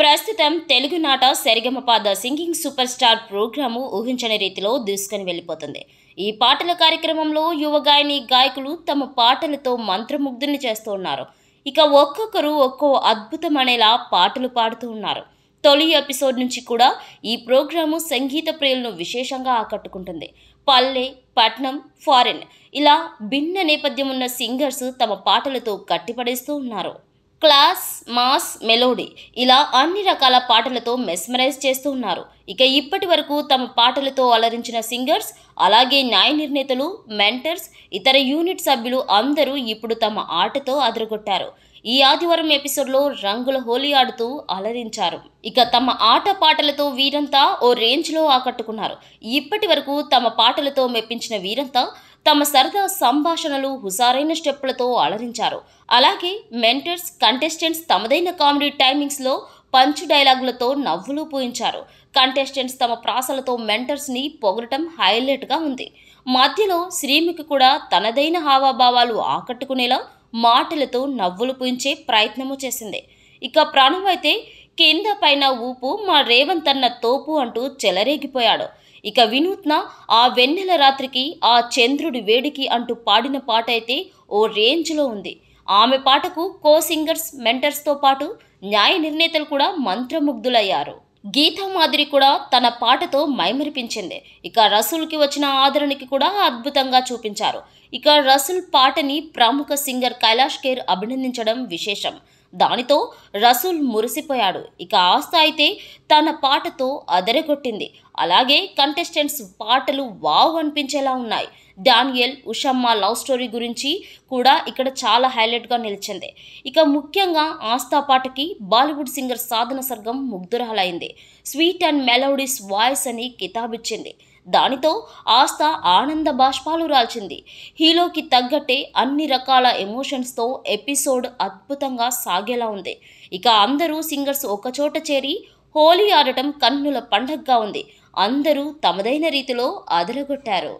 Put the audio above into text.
ప్రస్తుతం తెలుగు నాట సరిగమపాద సింగింగ్ సూపర్ స్టార్ ప్రోగ్రాము ఊహించని రీతిలో దూసుకొని వెళ్ళిపోతుంది ఈ పాటల కార్యక్రమంలో యువ గాయని గాయకులు తమ పాటలతో మంత్రముగ్ధుని చేస్తూ ఉన్నారు ఇక ఒక్కొక్కరు ఒక్కో అద్భుతం అనేలా పాటలు పాడుతూ ఉన్నారు తొలి ఎపిసోడ్ నుంచి కూడా ఈ ప్రోగ్రాము సంగీత ప్రియులను విశేషంగా ఆకట్టుకుంటుంది పల్లె పట్నం ఫారిన్ ఇలా భిన్న నేపథ్యం ఉన్న సింగర్స్ తమ పాటలతో కట్టిపడేస్తూ ఉన్నారు క్లాస్ మాస్ మెలోడీ ఇలా అన్ని రకాల పాటలతో మెస్మరైజ్ చేస్తూ ఉన్నారు ఇక ఇప్పటి వరకు తమ పాటలతో అలరించిన సింగర్స్ అలాగే న్యాయ నిర్ణేతలు మెంటర్స్ ఇతర యూనిట్ సభ్యులు అందరూ ఇప్పుడు తమ ఆటతో అదరగొట్టారు ఈ ఆదివారం ఎపిసోడ్లో రంగుల హోలీ ఆడుతూ అలరించారు ఇక తమ ఆట పాటలతో వీరంతా ఓ రేంజ్లో ఆకట్టుకున్నారు ఇప్పటి వరకు తమ పాటలతో మెప్పించిన వీరంతా తమ సరదా సంభాషణలు హుషారైన స్టెప్పులతో అలరించారు అలాగే మెంటర్స్ కంటెస్టెంట్స్ తమదైన కామెడీ టైమింగ్స్లో పంచ్ డైలాగులతో నవ్వులు పూయించారు కంటెస్టెంట్స్ తమ ప్రాసలతో మెంటర్స్ని పొగడటం హైలైట్గా ఉంది మధ్యలో శ్రీముఖి కూడా తనదైన హావాభావాలు ఆకట్టుకునేలా మాటలతో నవ్వులు పుంచే ప్రయత్నము చేసింది ఇక ప్రాణం అయితే కింద పైన ఊపు మా రేవంత్ అన్న తోపు అంటూ చెలరేగిపోయాడు ఇక వినూత్న ఆ వెన్నెల రాత్రికి ఆ చంద్రుడి వేడికి అంటూ పాడిన పాట అయితే ఓ రేంజ్లో ఉంది ఆమె పాటకు కో సింగర్స్ మెంటర్స్తో పాటు న్యాయ నిర్ణేతలు కూడా మంత్రముగ్ధులయ్యారు గీతా మాదిరి కూడా తన పాటతో మైమరిపించింది ఇక రసూల్కి వచ్చిన ఆదరణకి కూడా అద్భుతంగా చూపించారు ఇక రసూల్ పాటని ప్రముఖ సింగర్ కైలాష్ కేర్ అభినందించడం విశేషం దానితో రసూల్ మురిసిపోయాడు ఇక ఆస్థ అయితే తన పాటతో అదరగొట్టింది అలాగే కంటెస్టెంట్స్ పాటలు వావ్ అనిపించేలా ఉన్నాయి డానియల్ ఉషమ్మ లవ్ స్టోరీ గురించి కూడా ఇక్కడ చాలా హైలైట్గా నిలిచింది ఇక ముఖ్యంగా ఆస్థా పాటకి బాలీవుడ్ సింగర్ సాధన సర్గం ముగ్ధురాలైంది స్వీట్ అండ్ మెలోడీస్ వాయిస్ అని కితాబిచ్చింది దానితో ఆస్థ ఆనంద బాష్పాలు రాల్చింది హీలోకి తగ్గట్టే అన్ని రకాల ఎమోషన్స్తో ఎపిసోడ్ అద్భుతంగా సాగేలా ఉంది ఇక అందరూ సింగర్స్ ఒకచోట చేరి హోలీ ఆడటం కన్నుల పండగగా ఉంది అందరూ తమదైన రీతిలో అదరగొట్టారు